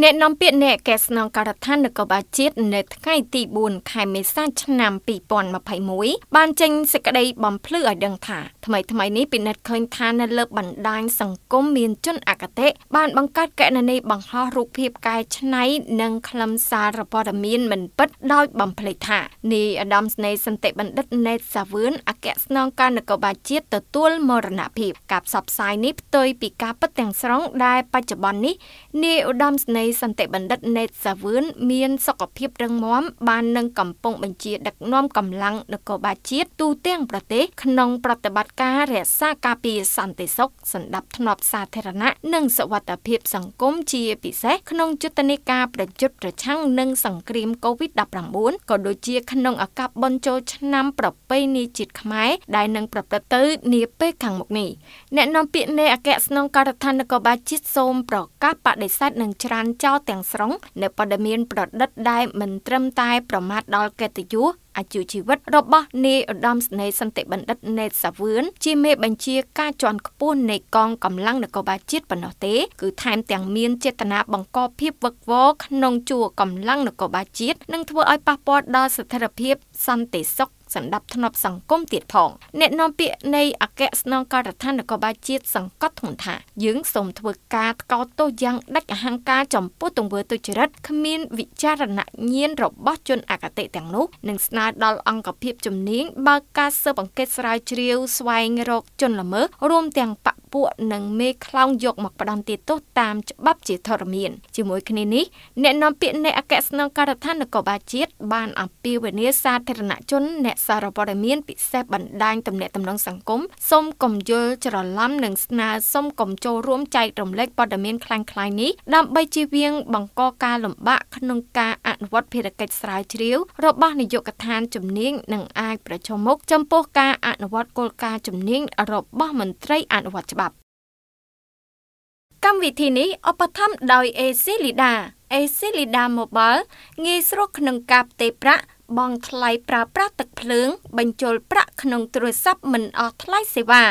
អ្នកនាំពាក្យអ្នកកែស្នងការដ្ឋាននគរបាលជាតិនៅថ្ងៃទី4ខែមេសាឆ្នាំ2021បានចេញសេចក្តីបំភ្លឺឲ្យដឹងថាថ្មីថ្មីនេះពិនិត្យឃើញថានៅលើបណ្ដាញសង្គមមានជនអកតេបានបង្កើតកណនីបង្ហោះរូបភាពកែច្នៃនិងខ្លឹមសារព័ត៌មានមិនពិតដោយបំភ្លេចថានាយឧត្តមស្នេហ៍សន្តិបណ្ឌិតណេតសាវឿនអគ្គស្នងការនគរបាលជាតិទទួលមរណភាពការផ្សព្វផ្សាយនេះផ្ទុយពីការពិតទាំងស្រុងដែលបច្ចុប្បន្ននេះនាយឧត្តមស្នេហ៍នៃសន្តិបណ្ឌិតណេតសាវឿនមានសុខភាពរឹងមាំបាននឹងកំពុងបញ្ជា ដឹកនាំកម្លាំងនគរបាលជាតិទូទាំងប្រទេសក្នុងប្រតិបត្តិការរក្សាការពារសន្តិសុខសន្តិភាពសាធារណៈនិងសវត្ថភាពសង្គមជា ពិសេសក្នុងយុទ្ធនាការប្រយុទ្ធប្រឆាំងនឹងសង្គ្រាមកូវីដ -19 ក៏ដូចជាក្នុងឱកាសបុណ្យចូលឆ្នាំប្រពៃណីជាតិខ្មែរដែលនឹងប្រព្រឹត្តទៅ នាពេលខាងមុខនេះអ្នកនាំពាក្យនៃអគ្គស្នងការដ្ឋាននគរបាលជាតិសូមប្រកាសបដិសេធនឹងច្រានចោលទាំងស្រុងនៅព័ត៌មានប្រឌិតដែលមិនត្រឹមតែ ប្រមាថដល់កិត្តិយសអាយុជីវិតរបស់នាយឧត្តមសេនីយ៍សន្តិបណ្ឌិតណេតសាវឿនជាមេបញ្ជាការជាន់ខ្ពស់នៃកងកម្លាំងនគរបាលជាតិប៉ុណ្ណោះទេ គឺថែមទាំងមានចេតនាបង្ក ភាពវឹកវរក្នុងជួរកម្លាំងនគរបាលជាតិនិងធ្វើឲ្យប៉ះពាល់ដល់ស្ថិរភាពសន្តិសុខសន្តិភាពសង្គមទៀតផងអ្នកនាំពាក្យនៃអគ្គស្នងការដ្ឋាននគរបាលជាតិសង្កត់ធ្ងន់ថាយើងសូមធ្វើការថ្កោលទោសយ៉ាងដាច់អហង្ការចំពោះទង្វើទុច្ចរិតគ្មាន វិចារណញាណរបស់ជនអកតេទាំងនោះ និងស្នើដល់អង្គភាពជំនាញបើកការស៊ើបអង្កេតស្រាវជ្រាវស្វែងរកជនល្មើសរួមទាំងបកពួកនិងមេខ្លោងយក មកផ្ដន់ទោសតាមច្បាប់ជាធរមានជាមួយគ្នានេះអ្នកនាំពាក្យនៃអគ្គស្នងការដ្ឋាននគរបាលជាតិបានអំពាវនាវសាធារណជនអ្នកសារព័ត៌មានពិសេសបណ្ដាញទំនាក់ទំនងសង្គមសូមកុំយល់ច្រឡំនិងស្នើសូមកុំចូលរួមចែករំលែកព័ត៌មានខ្លាំងៗនេះដើម្បីជៀសវាងបង្កការលំបាកក្នុងការនុវត្តភារកិច្ចស្រាវជ្រាវរបស់នាយកដ្ឋានជំនាញនិងអាចប្រជុំមុខចំពោះការអនុវត្តគោលការណ៍ជំនាញរបស់មន្ត្រីអនុវត្តច្បាប់កម្មវិធីនេះឧបត្ថម្ភដោយ AC Lida AC Lida Mobile ងាយស្រួលក្នុងការផ្ទេរប្រាក់បង់ថ្លៃប្រើប្រាស់ទឹកភ្លើង បញ្ចូលប្រាក់ក្នុងទូរស័ព្ទមិនអស់ថ្លៃសេវា